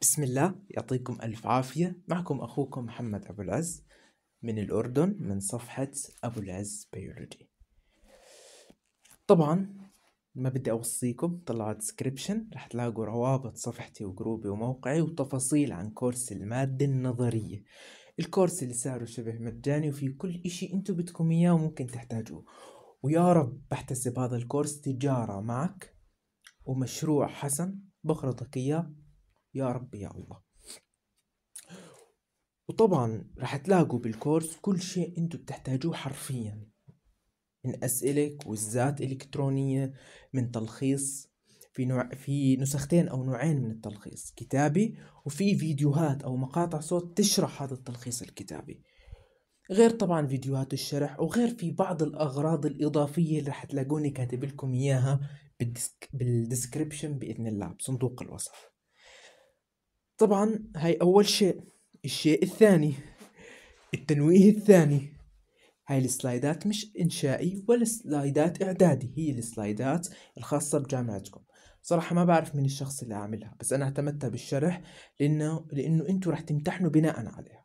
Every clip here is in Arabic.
بسم الله يعطيكم ألف عافية معكم أخوكم محمد أبو العز من الأردن من صفحة أبو العز بيولوجي طبعا ما بدي أوصيكم طلعوا ديسكريبشن رح تلاقوا روابط صفحتي وجروبي وموقعي وتفاصيل عن كورس المادة النظرية الكورس اللي سعره شبه مجاني وفيه كل إشي أنتم بدكم إياه وممكن تحتاجوه ويا رب بحتسب هذا الكورس تجارة معك ومشروع حسن بخرطك إياه يا رب يا الله وطبعا رح تلاقوا بالكورس كل شيء انتم بتحتاجوه حرفيا من اسئله كويزات الكترونيه من تلخيص في نوع في نسختين او نوعين من التلخيص كتابي وفي فيديوهات او مقاطع صوت تشرح هذا التلخيص الكتابي غير طبعا فيديوهات الشرح وغير في بعض الاغراض الاضافيه اللي رح تلاقوني كاتب لكم اياها بالديسكريبشن باذن الله بصندوق الوصف طبعا هاي أول شيء الشيء الثاني التنويه الثاني هاي السلايدات مش إنشائي ولا سلايدات إعدادي هي السلايدات الخاصة بجامعتكم صراحة ما بعرف من الشخص اللي عاملها بس أنا اعتمدتها بالشرح لأنه لأنه أنتوا راح تمتحنوا بناء عليها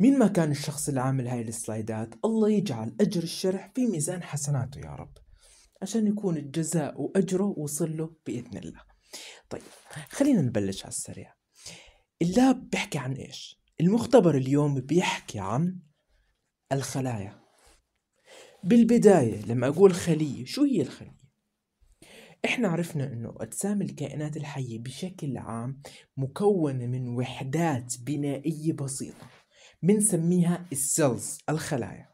مين ما كان الشخص اللي عامل هاي السلايدات الله يجعل أجر الشرح في ميزان حسناته يا رب عشان يكون الجزاء وأجره وصل له بإذن الله طيب خلينا نبلش على السريع اللاب بيحكي عن ايش المختبر اليوم بيحكي عن الخلايا بالبداية لما أقول خلية شو هي الخلية؟ إحنا عرفنا إنه أجسام الكائنات الحية بشكل عام مكونة من وحدات بنائية بسيطة بنسميها السيلز الخلايا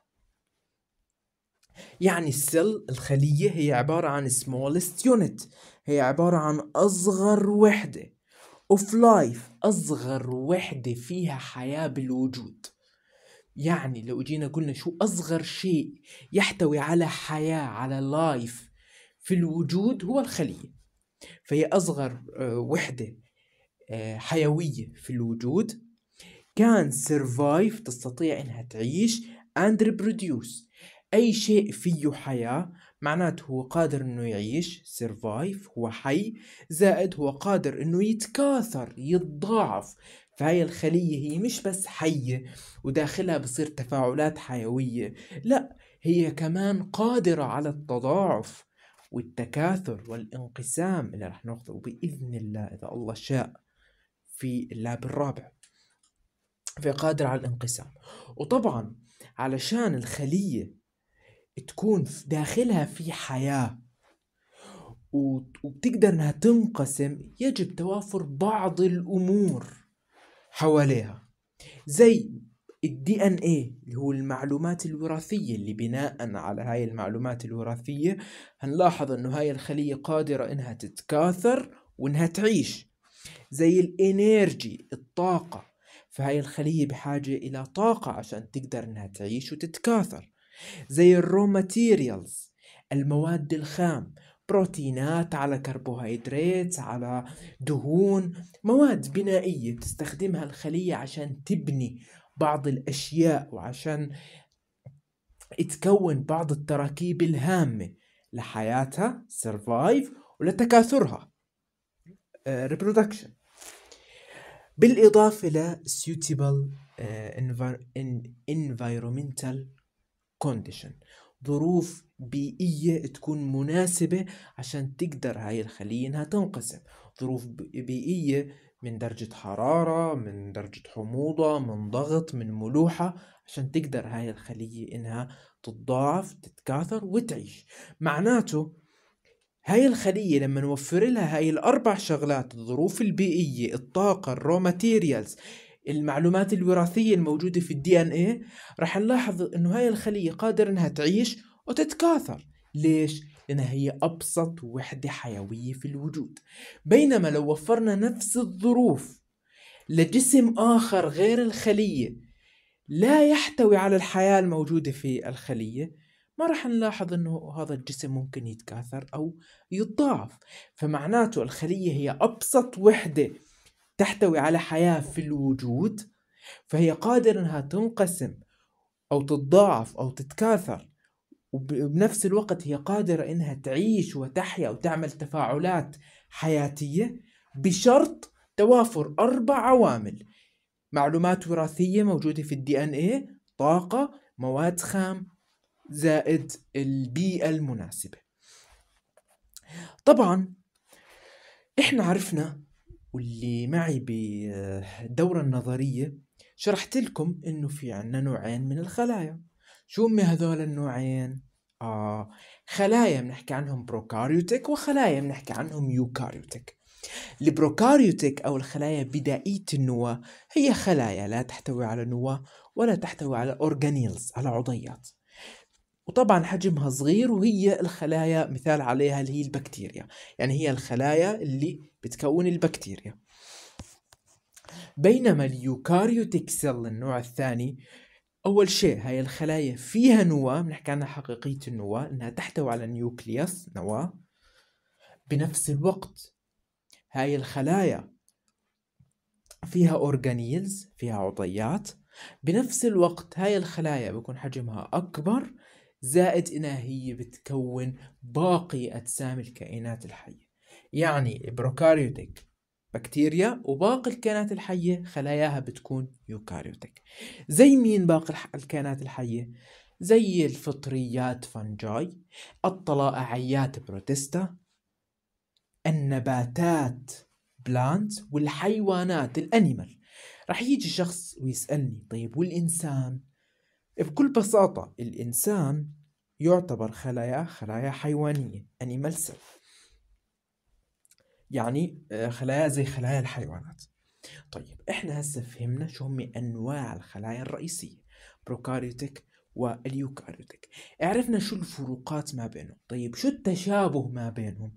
يعني السيل الخلية هي عبارة عن smallest unit هي عبارة عن أصغر وحدة of life أصغر وحدة فيها حياة بالوجود يعني لو جينا قلنا شو أصغر شيء يحتوي على حياة على life في الوجود هو الخلية فهي أصغر آه، وحدة آه، حيوية في الوجود كان survive تستطيع انها تعيش and reproduce اي شيء فيه حياة معناته هو قادر انه يعيش سيرفايف هو حي زائد هو قادر انه يتكاثر يتضاعف فهي الخلية هي مش بس حية وداخلها بصير تفاعلات حيوية لا هي كمان قادرة على التضاعف والتكاثر والانقسام اللي رح ناخذه بإذن الله إذا الله شاء في اللاب الرابع قادرة على الانقسام وطبعا علشان الخلية تكون داخلها في حياة وبتقدر انها تنقسم يجب توافر بعض الامور حواليها زي الدي ان ايه اللي هو المعلومات الوراثية اللي بناء على هاي المعلومات الوراثية هنلاحظ انه هاي الخلية قادرة انها تتكاثر وانها تعيش زي الانرجي الطاقة فهاي الخلية بحاجة الى طاقة عشان تقدر انها تعيش وتتكاثر زي الرو ماتيريالز المواد الخام بروتينات على كربوهيدرات على دهون مواد بنائية تستخدمها الخلية عشان تبني بعض الأشياء وعشان تكون بعض التراكيب الهامة لحياتها سرفايف ولتكاثرها ريبرودكشن آه، بالإضافة ل suitable آه، environmental كونديشن ظروف بيئية تكون مناسبة عشان تقدر هاي الخلية انها تنقسم ظروف بيئية من درجة حرارة من درجة حموضة من ضغط من ملوحة عشان تقدر هاي الخلية انها تتضاعف تتكاثر وتعيش معناته هاي الخلية لما نوفر لها هاي الأربع شغلات الظروف البيئية الطاقة الرو ماتيريالز المعلومات الوراثية الموجودة في الدي ان ايه رح نلاحظ انه هاي الخلية قادرة انها تعيش وتتكاثر ليش؟ لأنها هي أبسط وحدة حيوية في الوجود بينما لو وفرنا نفس الظروف لجسم آخر غير الخلية لا يحتوي على الحياة الموجودة في الخلية ما رح نلاحظ أنه هذا الجسم ممكن يتكاثر أو يتضاعف فمعناته الخلية هي أبسط وحدة تحتوي على حياة في الوجود فهي قادرة أنها تنقسم أو تتضاعف أو تتكاثر وبنفس الوقت هي قادرة أنها تعيش وتحيا وتعمل تفاعلات حياتية بشرط توافر أربع عوامل معلومات وراثية موجودة في الدي ان ايه طاقة مواد خام زائد البيئة المناسبة طبعا احنا عرفنا واللي معي بالدورة النظرية شرحت لكم انه في عنا نوعين من الخلايا شو هم هذول النوعين آه خلايا بنحكي عنهم بروكاريوتك وخلايا بنحكي عنهم يوكاريوتك البروكاريوتك أو الخلايا بدائية النواة هي خلايا لا تحتوي على نواة ولا تحتوي على أورجانيلز على عضيات وطبعا حجمها صغير وهي الخلايا مثال عليها اللي هي البكتيريا يعني هي الخلايا اللي بتكون البكتيريا بينما اليوكاريوتيك سيل النوع الثاني أول شيء هاي الخلايا فيها نواة بنحكي عنها حقيقية النواة إنها تحتوي على نيوكليوس نواة بنفس الوقت هاي الخلايا فيها أورجانيلز فيها عضيات بنفس الوقت هاي الخلايا بيكون حجمها أكبر زائد انها هي بتكون باقي اجسام الكائنات الحيه يعني بروكاريوتيك بكتيريا وباقي الكائنات الحيه خلاياها بتكون يوكاريوتيك زي مين باقي الكائنات الحيه زي الفطريات فنجاي الطلائعيات بروتيستا النباتات بلانت والحيوانات الانيمال رح يجي شخص ويسألني طيب والإنسان بكل بساطة الإنسان يعتبر خلايا خلايا حيوانية animal cell يعني آه، خلايا زي خلايا الحيوانات طيب احنا هسه فهمنا شو هم انواع الخلايا الرئيسية بروكاريوتك واليوكاريوتك عرفنا شو الفروقات ما بينهم طيب شو التشابه ما بينهم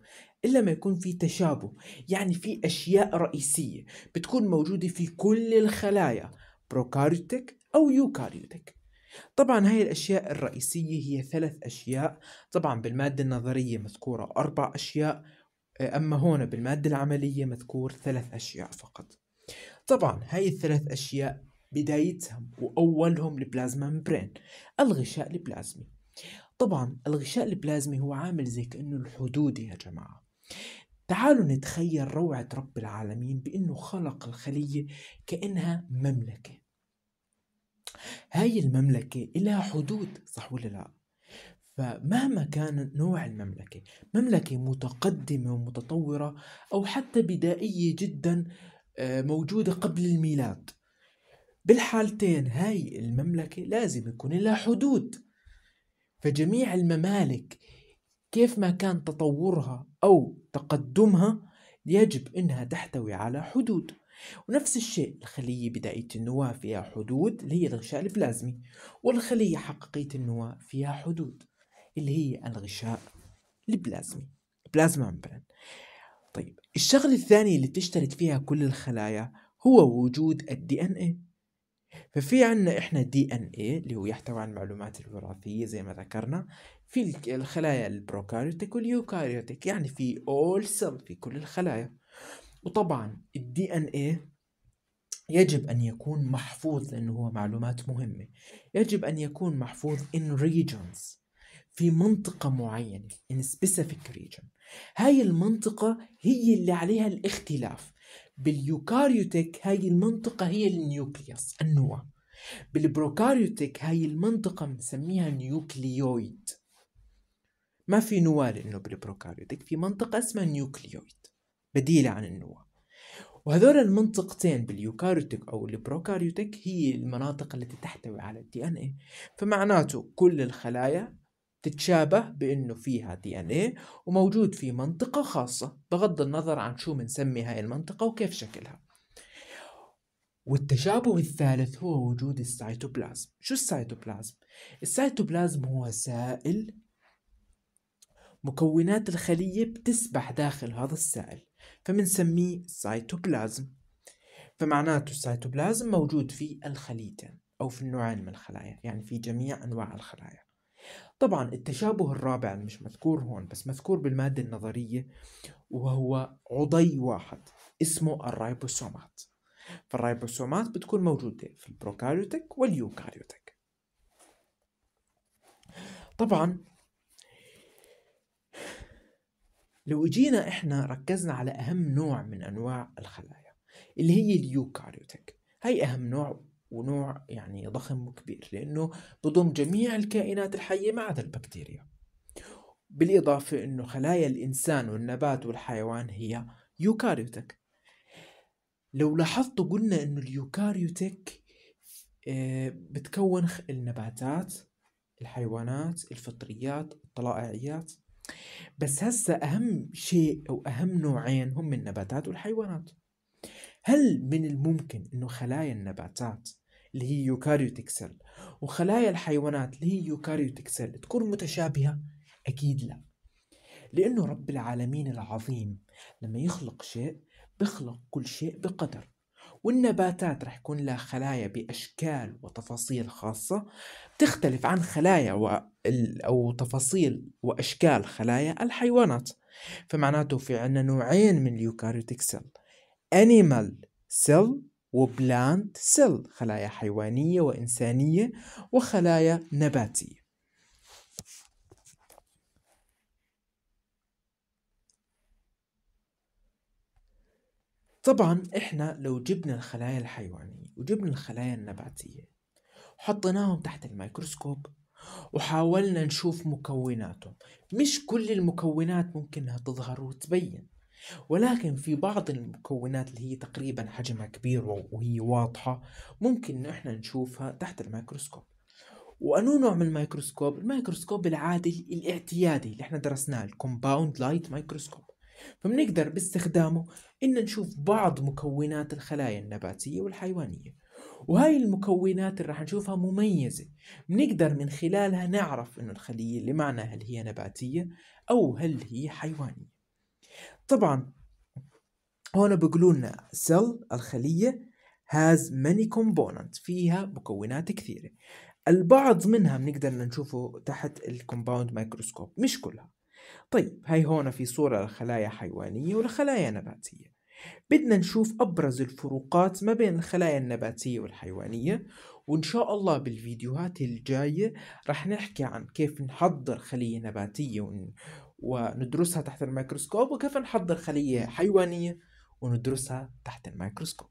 الا ما يكون في تشابه يعني في اشياء رئيسية بتكون موجودة في كل الخلايا بروكاريوتك او يوكاريوتك طبعا هاي الأشياء الرئيسية هي ثلاث أشياء طبعا بالمادة النظرية مذكورة أربع أشياء آه، أما هون بالمادة العملية مذكور ثلاث أشياء فقط طبعا هاي الثلاث أشياء بدايتهم وأولهم البلازما مبرين الغشاء البلازمي طبعا الغشاء البلازمي هو عامل زي كأنه الحدود يا جماعة تعالوا نتخيل روعة رب العالمين بأنه خلق الخلية كأنها مملكة هاي المملكة إلى حدود صح ولا لا فمهما كان نوع المملكة مملكة متقدمة ومتطورة أو حتى بدائية جدا آه، موجودة قبل الميلاد بالحالتين هاي المملكة لازم يكون لها حدود فجميع الممالك كيف ما كان تطورها أو تقدمها يجب أنها تحتوي على حدود ونفس الشيء الخلية بدائية النواة فيها حدود اللي هي الغشاء البلازمي والخلية حقيقية النواة فيها حدود اللي هي الغشاء البلازمي بلازما ممبرين طيب الشغلة الثانية اللي بتشترك فيها كل الخلايا هو وجود الدي ان اي ففي عنا احنا دي ان اي اللي هو يحتوي عن المعلومات الوراثية زي ما ذكرنا في الخلايا البروكاريوتيك واليوكاريوتيك يعني في اول سيل في كل الخلايا وطبعا الدي ان ايه يجب أن يكون محفوظ لأنه هو معلومات مهمة يجب أن يكون محفوظ in regions في منطقة معينة in specific region هاي المنطقة هي اللي عليها الاختلاف باليوكاريوتيك هاي المنطقة هي النيوكليوس النواه بالبروكاريوتيك هاي المنطقة بنسميها نيوكليويد ما في نواة لأنه بالبروكاريوتيك في منطقة اسمها نيوكليويد بديلة عن النواة وهذول المنطقتين باليوكاريوتك او البروكاريوتك هي المناطق التي تحتوي على الدي ان ايه فمعناته كل الخلايا تتشابه بانه فيها دي ان ايه وموجود في منطقة خاصة بغض النظر عن شو بنسمي هاي المنطقة وكيف شكلها والتشابه الثالث هو وجود السيتوبلازم شو السيتوبلازم؟ السيتوبلازم هو سائل مكونات الخلية بتسبح داخل هذا السائل فمنسميه سيتوبلازم فمعناته السيتوبلازم موجود في الخليتين أو في النوعين من الخلايا يعني في جميع أنواع الخلايا طبعا التشابه الرابع مش مذكور هون بس مذكور بالمادة النظرية وهو عضي واحد اسمه الرايبوسومات فالرايبوسومات بتكون موجودة في البروكاريوتك واليوكاريوتك طبعا لو جينا احنا ركزنا على اهم نوع من انواع الخلايا اللي هي اليوكاريوتك هي اهم نوع ونوع يعني ضخم وكبير لانه بضم جميع الكائنات الحيه ما عدا البكتيريا بالاضافه انه خلايا الانسان والنبات والحيوان هي يوكاريوتك لو لاحظتوا قلنا انه اليوكاريوتك آه، بتكون النباتات الحيوانات الفطريات الطلائعيات بس هسه أهم شيء أو أهم نوعين هم النباتات والحيوانات هل من الممكن أنه خلايا النباتات اللي هي يوكاريوتيك سيل وخلايا الحيوانات اللي هي يوكاريوتيك سيل تكون متشابهة؟ أكيد لا لأنه رب العالمين العظيم لما يخلق شيء بخلق كل شيء بقدر والنباتات رح يكون لها خلايا بأشكال وتفاصيل خاصة تختلف عن خلايا و... أو تفاصيل وأشكال خلايا الحيوانات فمعناته في عنا نوعين من اليوكاريوتيك سيل أنيمال سيل وبلانت سيل خلايا حيوانية وإنسانية وخلايا نباتية طبعا احنا لو جبنا الخلايا الحيوانية وجبنا الخلايا النباتية حطيناهم تحت الميكروسكوب وحاولنا نشوف مكوناتهم مش كل المكونات ممكن انها تظهر وتبين ولكن في بعض المكونات اللي هي تقريبا حجمها كبير وهي واضحة ممكن احنا نشوفها تحت الميكروسكوب وأنو نوع من الميكروسكوب؟ الميكروسكوب العادي الاعتيادي اللي احنا درسناه الكومباوند لايت مايكروسكوب فبنقدر باستخدامه إن نشوف بعض مكونات الخلايا النباتية والحيوانية وهاي المكونات اللي راح نشوفها مميزة بنقدر من خلالها نعرف إنه الخلية اللي معنا هل هي نباتية أو هل هي حيوانية طبعا هون بيقولوا لنا cell الخلية has many components فيها مكونات كثيرة البعض منها بنقدر نشوفه تحت الكومباوند مايكروسكوب مش كلها طيب هاي هون في صورة لخلايا حيوانية ولخلايا نباتية بدنا نشوف أبرز الفروقات ما بين الخلايا النباتية والحيوانية وإن شاء الله بالفيديوهات الجاية رح نحكي عن كيف نحضر خلية نباتية وندرسها تحت الميكروسكوب وكيف نحضر خلية حيوانية وندرسها تحت الميكروسكوب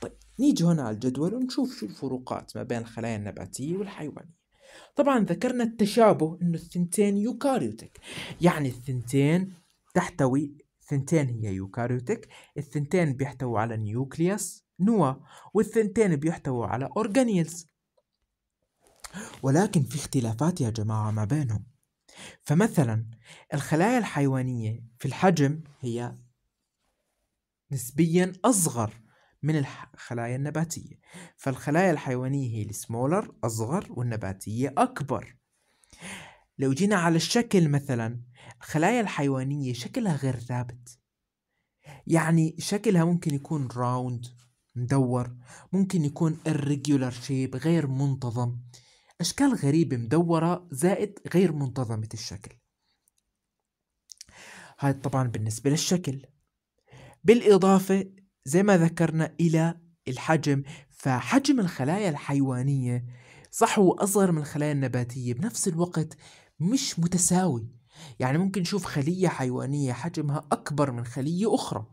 طيب نيجي هنا على الجدول ونشوف شو الفروقات ما بين الخلايا النباتية والحيوانية طبعا ذكرنا التشابه انه الثنتين يوكاريوتك يعني الثنتين تحتوي الثنتين هي يوكاريوتك الثنتين بيحتووا على نيوكليوس نوا والثنتين بيحتووا على اورجانيلز ولكن في اختلافات يا جماعة ما بينهم فمثلا الخلايا الحيوانية في الحجم هي نسبيا أصغر من الخلايا النباتية فالخلايا الحيوانية هي السمولر أصغر والنباتية أكبر لو جينا على الشكل مثلا الخلايا الحيوانية شكلها غير ثابت يعني شكلها ممكن يكون راوند مدور ممكن يكون irregular شيب غير منتظم أشكال غريبة مدورة زائد غير منتظمة الشكل هاي طبعا بالنسبة للشكل بالإضافة زي ما ذكرنا إلى الحجم فحجم الخلايا الحيوانية صح هو أصغر من الخلايا النباتية بنفس الوقت مش متساوي يعني ممكن نشوف خلية حيوانية حجمها أكبر من خلية أخرى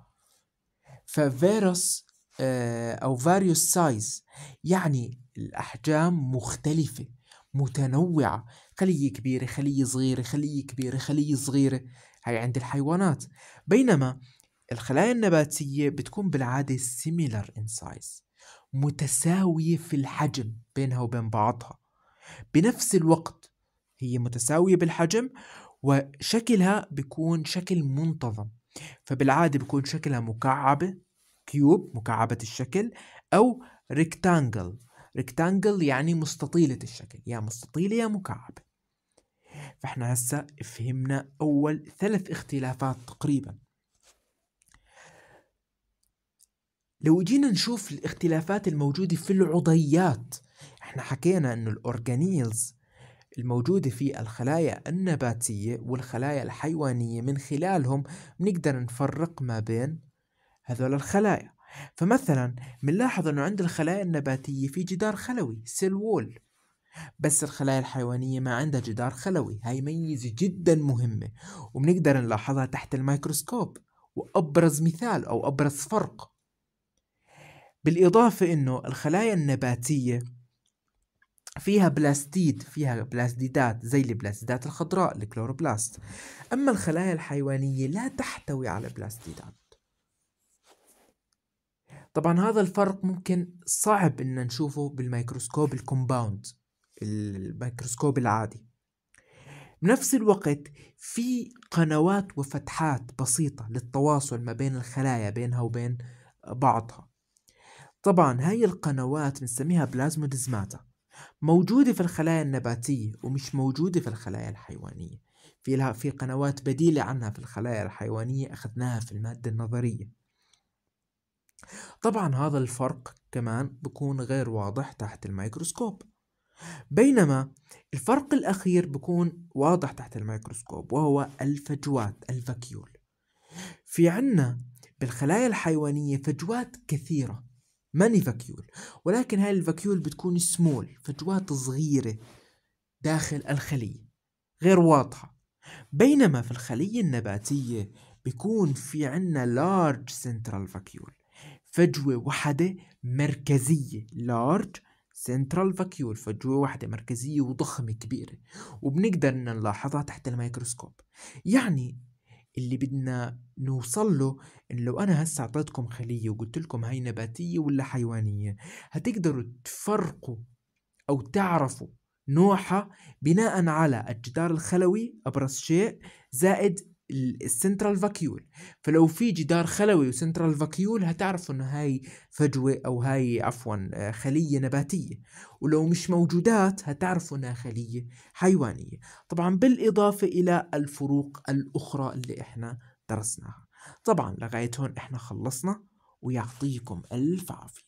ففيروس آه، أو فاريوس سايز يعني الأحجام مختلفة متنوعة خلية كبيرة خلية صغيرة خلية كبيرة خلية صغيرة هي عند الحيوانات بينما الخلايا النباتية بتكون بالعادة similar in size متساوية في الحجم بينها وبين بعضها بنفس الوقت هي متساوية بالحجم وشكلها بيكون شكل منتظم فبالعادة بيكون شكلها مكعبة كيوب مكعبة الشكل أو ريكتانجل ريكتانجل يعني مستطيلة الشكل يا مستطيلة يا مكعبة فاحنا هسا فهمنا أول ثلاث اختلافات تقريبا لو جينا نشوف الاختلافات الموجودة في العضيات احنا حكينا انه الاورجانيلز الموجودة في الخلايا النباتية والخلايا الحيوانية من خلالهم بنقدر نفرق ما بين هذول الخلايا فمثلا بنلاحظ انه عند الخلايا النباتية في جدار خلوي سيل وول بس الخلايا الحيوانية ما عندها جدار خلوي هاي ميزة جدا مهمة وبنقدر نلاحظها تحت الميكروسكوب وأبرز مثال أو أبرز فرق بالإضافة إنه الخلايا النباتية فيها بلاستيد فيها بلاستيدات زي البلاستيدات الخضراء الكلوروبلاست أما الخلايا الحيوانية لا تحتوي على بلاستيدات طبعا هذا الفرق ممكن صعب ان نشوفه بالميكروسكوب الكومباوند الميكروسكوب العادي بنفس الوقت في قنوات وفتحات بسيطة للتواصل ما بين الخلايا بينها وبين بعضها طبعا هاي القنوات بنسميها بلازموديزماتا موجودة في الخلايا النباتية ومش موجودة في الخلايا الحيوانية في لها في قنوات بديلة عنها في الخلايا الحيوانية أخذناها في المادة النظرية طبعا هذا الفرق كمان بكون غير واضح تحت الميكروسكوب بينما الفرق الأخير بكون واضح تحت الميكروسكوب وهو الفجوات الفكيول في عنا بالخلايا الحيوانية فجوات كثيرة ماني فاكيول ولكن هاي الفاكيول بتكون سمول فجوات صغيرة داخل الخلية غير واضحة بينما في الخلية النباتية بيكون في عنا لارج سنترال فاكيول فجوة واحدة مركزية لارج سنترال فاكيول فجوة واحدة مركزية وضخمة كبيرة وبنقدر نلاحظها تحت الميكروسكوب يعني اللي بدنا نوصل له إن لو أنا هسا أعطيتكم خلية وقلت لكم هاي نباتية ولا حيوانية هتقدروا تفرقوا أو تعرفوا نوعها بناء على الجدار الخلوي أبرز شيء زائد السنترال فاكيول فلو في جدار خلوي وسنترال فاكيول هتعرف انه هاي فجوة او هاي عفوا آه، خلية نباتية ولو مش موجودات هتعرف انها خلية حيوانية طبعا بالاضافة الى الفروق الاخرى اللي احنا درسناها طبعا لغاية هون احنا خلصنا ويعطيكم الف عافية